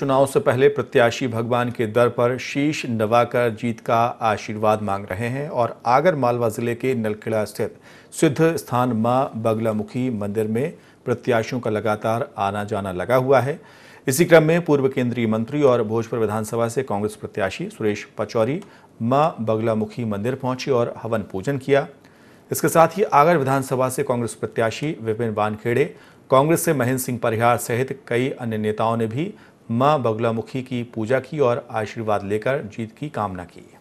चुनाव से पहले प्रत्याशी भगवान के दर पर शीश नवाकर जीत का आशीर्वाद मांग रहे हैं और आगर मालवा जिले के नलखेड़ा स्थित सिद्ध स्थान मां बगलामुखी मंदिर में प्रत्याशियों का लगातार आना जाना लगा हुआ है इसी क्रम में पूर्व केंद्रीय मंत्री और भोजपुर विधानसभा से कांग्रेस प्रत्याशी सुरेश पचौरी मां बगलामुखी मंदिर पहुंचे और हवन पूजन किया इसके साथ ही आगर विधानसभा से कांग्रेस प्रत्याशी विपिन वानखेड़े कांग्रेस से महेंद्र सिंह परिहार सहित कई अन्य नेताओं ने भी माँ बगलामुखी की पूजा की और आशीर्वाद लेकर जीत की कामना की